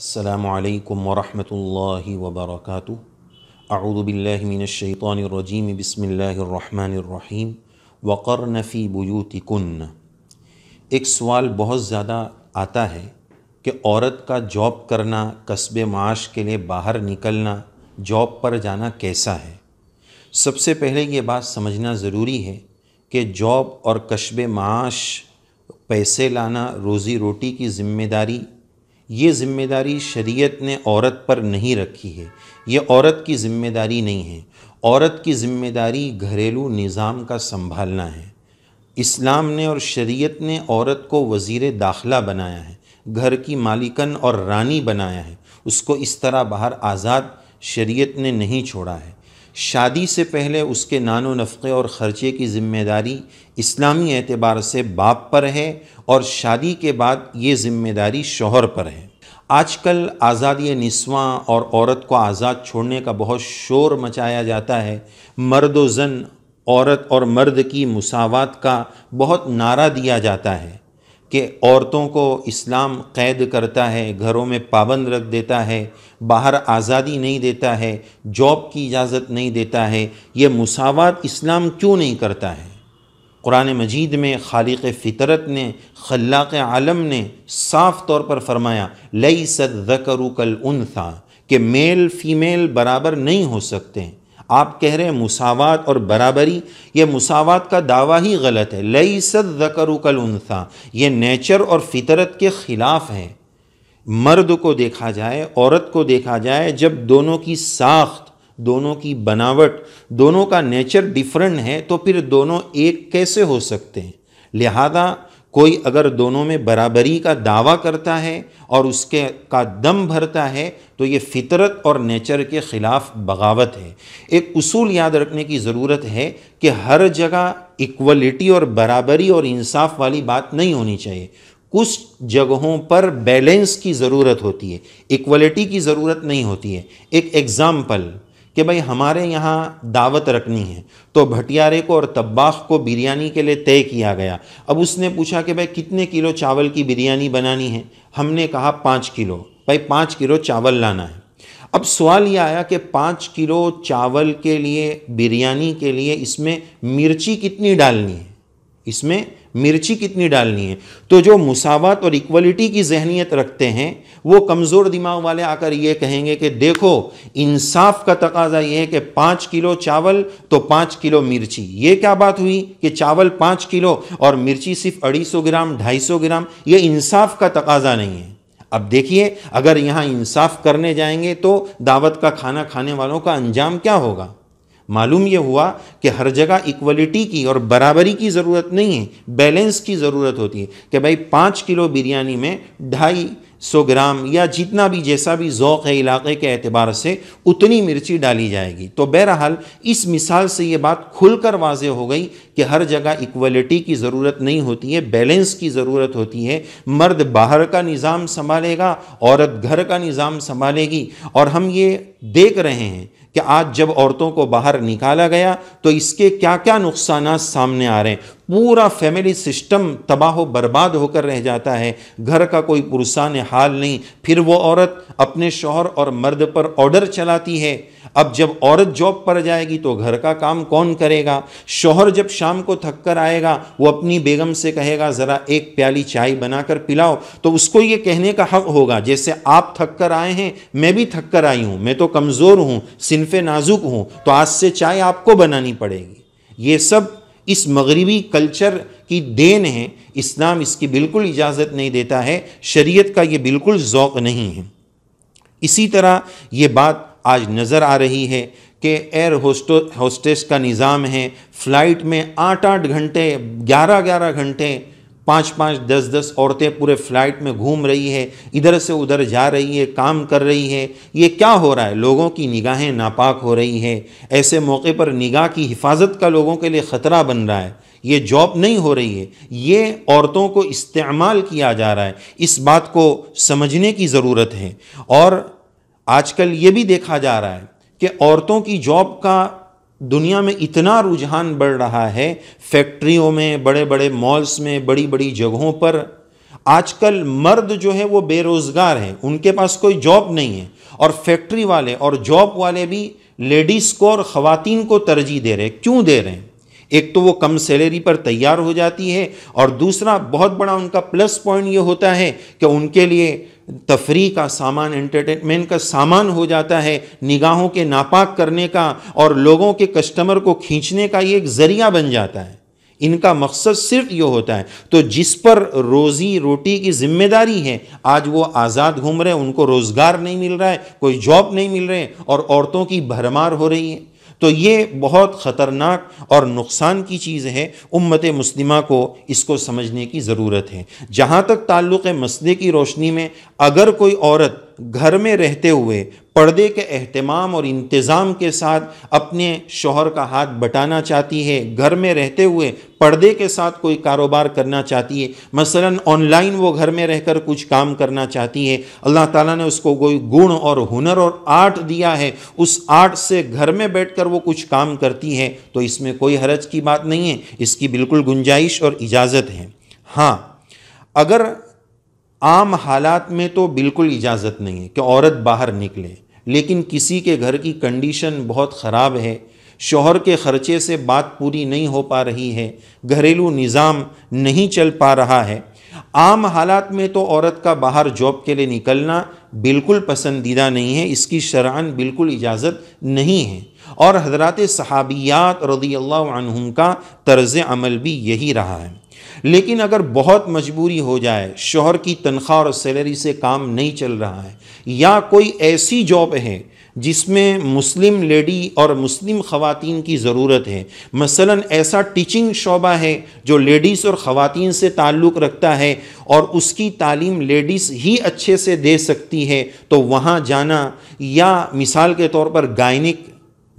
अल्लाम वरहमल वबरक अऊदबिल्लिमिनशैतरजीम बसमीम वक़र नफ़ी बुयूतिकन एक सवाल बहुत ज़्यादा आता है कि औरत का जॉब करना कस्ब माश के लिए बाहर निकलना जॉब पर जाना कैसा है सबसे पहले ये बात समझना ज़रूरी है कि जॉब और कस्ब माश पैसे लाना रोज़ी रोटी की ज़िम्मेदारी ये ज़िम्मेदारी शरीयत ने औरत पर नहीं रखी है ये औरत की ज़िम्मेदारी नहीं है औरत की ज़िम्मेदारी घरेलू निज़ाम का संभालना है इस्लाम ने और शरीयत ने औरत को वज़ी दाखला बनाया है घर की मालिकन और रानी बनाया है उसको इस तरह बाहर आज़ाद शरीयत ने नहीं छोड़ा है शादी से पहले उसके नानो नफ़े और ख़र्चे की ज़िम्मेदारी इस्लामी एतबार से बाप पर है और शादी के बाद ये ज़िम्मेदारी शोहर पर है आजकल आज़ादी नस्वा और औरत को आज़ाद छोड़ने का बहुत शोर मचाया जाता है मर्द व जन औरत और मर्द की मसावत का बहुत नारा दिया जाता है कि औरतों को इस्लाम कैद करता है घरों में पाबंद रख देता है बाहर आज़ादी नहीं देता है जॉब की इजाज़त नहीं देता है ये मुसावत इस्लाम क्यों नहीं करता है कुरान मजीद में खालिक फ़ितरत ने खलाक आलम ने साफ़ तौर पर फरमाया लई सद कल उन था कि मेल फ़ीमेल बराबर नहीं हो सकते आप कह रहे हैं मुसावात और बराबरी ये मुसावात का दावा ही गलत है लई सद जकरुकल उनसा ये नेचर और फितरत के ख़िलाफ़ है मर्द को देखा जाए औरत को देखा जाए जब दोनों की साख्त दोनों की बनावट दोनों का नेचर डिफरेंट है तो फिर दोनों एक कैसे हो सकते हैं लिहाजा कोई अगर दोनों में बराबरी का दावा करता है और उसके का दम भरता है तो ये फितरत और नेचर के ख़िलाफ़ बगावत है एक उसूल याद रखने की ज़रूरत है कि हर जगह इक्वलिटी और बराबरी और इंसाफ वाली बात नहीं होनी चाहिए कुछ जगहों पर बैलेंस की ज़रूरत होती है इक्वलिटी की ज़रूरत नहीं होती है एक एग्ज़ाम्पल कि भाई हमारे यहाँ दावत रखनी है तो भटियारे को और तब्बाख को बिरयानी के लिए तय किया गया अब उसने पूछा कि भाई कितने किलो चावल की बिरयानी बनानी है हमने कहा पाँच किलो भाई पाँच किलो चावल लाना है अब सवाल ये आया कि पाँच किलो चावल के लिए बिरयानी के लिए इसमें मिर्ची कितनी डालनी है इसमें मिर्ची कितनी डालनी है तो जो मुसावत और इक्वलिटी की जहनीत रखते हैं वो कमज़ोर दिमाग वाले आकर ये कहेंगे कि देखो इंसाफ का तकाजा ये है कि पाँच किलो चावल तो पाँच किलो मिर्ची ये क्या बात हुई कि चावल पाँच किलो और मिर्ची सिर्फ अढ़ी सौ ग्राम ढाई सौ ग्राम ये इंसाफ का तकाजा नहीं है अब देखिए अगर यहाँ इंसाफ करने जाएंगे तो दावत का खाना खाने वालों का अंजाम क्या होगा मालूम यह हुआ कि हर जगह इक्वलिटी की और बराबरी की ज़रूरत नहीं है बैलेंस की ज़रूरत होती है कि भाई पाँच किलो बिरयानी में ढाई सौ ग्राम या जितना भी जैसा भी ओक़ है इलाके के अतबार से उतनी मिर्ची डाली जाएगी तो बहरहाल इस मिसाल से ये बात खुलकर वाज हो गई कि हर जगह इक्वलिटी की ज़रूरत नहीं होती है बैलेंस की ज़रूरत होती है मर्द बाहर का निज़ाम संभालेगा औरत घर का निज़ाम संभालेगी और हम ये देख रहे हैं कि आज जब औरतों को बाहर निकाला गया तो इसके क्या क्या नुकसान सामने आ रहे हैं पूरा फैमिली सिस्टम तबाह बर्बाद होकर रह जाता है घर का कोई पुरसान हाल नहीं फिर वो औरत अपने शोहर और मर्द पर ऑर्डर चलाती है अब जब औरत जॉब पर जाएगी तो घर का काम कौन करेगा शोहर जब शाम को थक कर आएगा वो अपनी बेगम से कहेगा ज़रा एक प्याली चाय बनाकर पिलाओ तो उसको ये कहने का हक होगा जैसे आप थक कर आए हैं मैं भी थक कर आई हूँ मैं तो कमज़ोर हूँ सिनफ़ नाजुक हूँ तो आज से चाय आपको बनानी पड़ेगी ये सब इस मगरबी कल्चर की देन है इस्लाम इसकी बिल्कुल इजाज़त नहीं देता है शरीयत का ये बिल्कुल ज़ौक़ नहीं है इसी तरह ये बात आज नज़र आ रही है कि एयर होस्टो होस्टेस का निज़ाम है फ़्लाइट में आठ आठ घंटे ग्यारह ग्यारह घंटे पाँच पाँच दस दस औरतें पूरे फ्लैट में घूम रही है इधर से उधर जा रही है काम कर रही है ये क्या हो रहा है लोगों की निगाहें नापाक हो रही है ऐसे मौके पर निगाह की हिफाजत का लोगों के लिए ख़तरा बन रहा है ये जॉब नहीं हो रही है ये औरतों को इस्तेमाल किया जा रहा है इस बात को समझने की ज़रूरत है और आजकल ये भी देखा जा रहा है कि औरतों की जॉब का दुनिया में इतना रुझान बढ़ रहा है फैक्ट्रियों में बड़े बड़े मॉल्स में बड़ी बड़ी जगहों पर आजकल मर्द जो है वो बेरोज़गार हैं उनके पास कोई जॉब नहीं है और फैक्ट्री वाले और जॉब वाले भी लेडीज़ को और ख़वातीन को तरजीह दे रहे क्यों दे रहे हैं एक तो वो कम सैलरी पर तैयार हो जाती है और दूसरा बहुत बड़ा उनका प्लस पॉइंट ये होता है कि उनके लिए तफरी का सामान एंटरटेनमेंट का सामान हो जाता है निगाहों के नापाक करने का और लोगों के कस्टमर को खींचने का ये एक ज़रिया बन जाता है इनका मकसद सिर्फ ये होता है तो जिस पर रोज़ी रोटी की जिम्मेदारी है आज वो आज़ाद घूम रहे हैं उनको रोज़गार नहीं मिल रहा है कोई जॉब नहीं मिल रहे और औरतों की भरमार हो रही है तो ये बहुत ख़तरनाक और नुकसान की चीज़ है उम्मत मुस्लिमा को इसको समझने की ज़रूरत है जहाँ तक ताल्लुक़ मसले की रोशनी में अगर कोई औरत घर में रहते हुए पर्दे के अहतमाम और इंतज़ाम के साथ अपने शोहर का हाथ बटाना चाहती है घर में रहते हुए पर्दे के साथ कोई कारोबार करना चाहती है मसलन ऑनलाइन वो घर में रहकर कुछ काम करना चाहती है अल्लाह ताला ने उसको कोई गुण और हुनर और आर्ट दिया है उस आर्ट से घर में बैठकर वो कुछ काम करती है तो इसमें कोई हरज की बात नहीं है इसकी बिल्कुल गुंजाइश और इजाज़त है हाँ अगर आम हालात में तो बिल्कुल इजाज़त नहीं है कि औरत बाहर निकले लेकिन किसी के घर की कंडीशन बहुत ख़राब है शोहर के ख़र्चे से बात पूरी नहीं हो पा रही है घरेलू निज़ाम नहीं चल पा रहा है आम हालात में तो औरत का बाहर जॉब के लिए निकलना बिल्कुल पसंदीदा नहीं है इसकी शरान बिल्कुल इजाज़त नहीं है और हजरत सहाबियात रदी अल्लाह का तर्ज़ अमल भी यही रहा है लेकिन अगर बहुत मजबूरी हो जाए शोहर की तनख्वाह और सैलरी से काम नहीं चल रहा है या कोई ऐसी जॉब है जिसमें मुस्लिम लेडी और मुस्लिम ख़वातीन की ज़रूरत है मसलन ऐसा टीचिंग शोबा है जो लेडीज़ और ख़वातीन से ताल्लुक़ रखता है और उसकी तालीम लेडीज़ ही अच्छे से दे सकती है तो वहाँ जाना या मिसाल के तौर पर गायनिक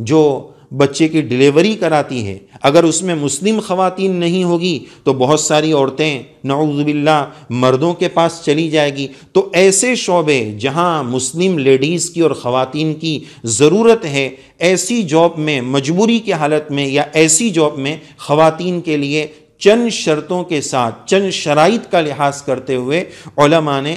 जो बच्चे की डिलीवरी कराती है अगर उसमें मुस्लिम ख़वातीन नहीं होगी तो बहुत सारी औरतें नौजबिल्ला मर्दों के पास चली जाएगी तो ऐसे शोबे जहां मुस्लिम लेडीज़ की और ख़वातीन की ज़रूरत है ऐसी जॉब में मजबूरी की हालत में या ऐसी जॉब में ख़वातीन के लिए चंद शर्तों के साथ चंद शराइत का लिहाज करते हुए ने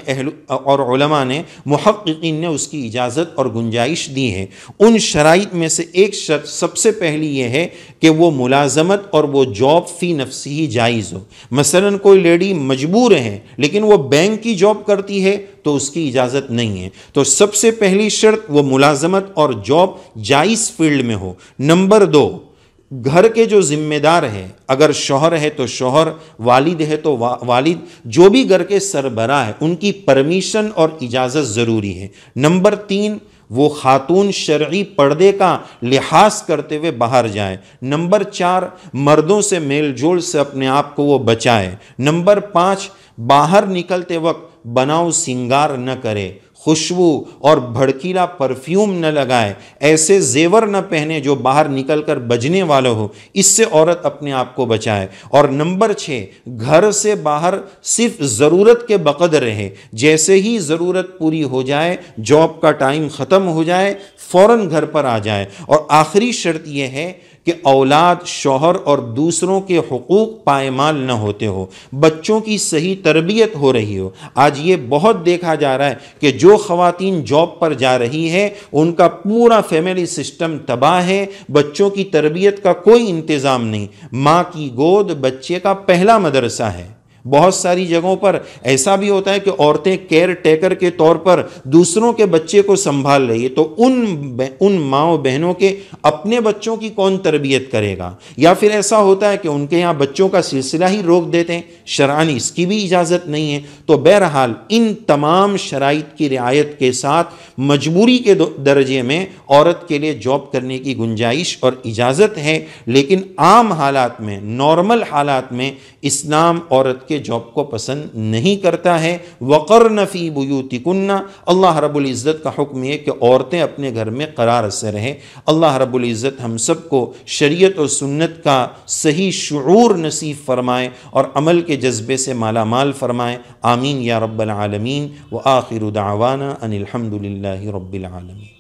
और ने महक्कीन ने उसकी इजाज़त और गुंजाइश दी है उन शराइत में से एक शर्त सबसे पहली यह है कि वो मुलाजमत और वो जॉब फ़ी नफसी ही जायज़ हो मसलन कोई लेडी मजबूर है लेकिन वो बैंक की जॉब करती है तो उसकी इजाज़त नहीं है तो सबसे पहली शर्त वो मुलाजमत और जॉब जायज़ फील्ड में हो नंबर दो घर के जो जिम्मेदार है अगर शोहर है तो शोहर वालिद है तो वा, वालिद जो भी घर के सरबरा है उनकी परमिशन और इजाज़त ज़रूरी है नंबर तीन वो खातून शर्गी पर्दे का लिहाज करते हुए बाहर जाए नंबर चार मर्दों से मेल जोल से अपने आप को वो बचाए नंबर पाँच बाहर निकलते वक्त बनाओ सिंगार न करे खुशबू और भड़कीला परफ्यूम न लगाए ऐसे जेवर न पहने जो बाहर निकलकर बजने वाला हो इससे औरत अपने आप को बचाए और नंबर छः घर से बाहर सिर्फ ज़रूरत के बकद रहे जैसे ही ज़रूरत पूरी हो जाए जॉब का टाइम ख़त्म हो जाए फ़ौर घर पर आ जाए और आखिरी शर्त यह है कि औलाद शोहर और दूसरों के हकूक़ पायमाल न होते हो बच्चों की सही तरबियत हो रही हो आज ये बहुत देखा जा रहा है कि जो जो खातन जॉब पर जा रही है उनका पूरा फैमिली सिस्टम तबाह है बच्चों की तरबियत का कोई इंतज़ाम नहीं माँ की गोद बच्चे का पहला मदरसा है बहुत सारी जगहों पर ऐसा भी होता है कि औरतें केयर टेकर के तौर पर दूसरों के बच्चे को संभाल रही है तो उन उन माओ बहनों के अपने बच्चों की कौन तरबियत करेगा या फिर ऐसा होता है कि उनके यहाँ बच्चों का सिलसिला ही रोक देते हैं शरान इसकी भी इजाज़त नहीं है तो बहरहाल इन तमाम शराइ की रियायत के साथ मजबूरी के दर्जे में औरत के लिए जॉब करने की गुंजाइश और इजाज़त है लेकिन आम हालात में नॉर्मल हालात में इस्लाम औरत के जॉब को पसंद नहीं करता है वक़र नफ़ी बुतिकन्ना अल्लाह रबुल्ज़त का हुक्म है कि औरतें अपने घर में करार से रहें अल्लाह रबुल्ज़त हम सब को शरीयत और सुन्नत का सही शूर नसीब फरमाएँ और अमल के जज्बे से माला माल फरमाएँ आमीन या रब्बालमीन व आखिर दावाना अनिलहमदिल्ला रबालमीन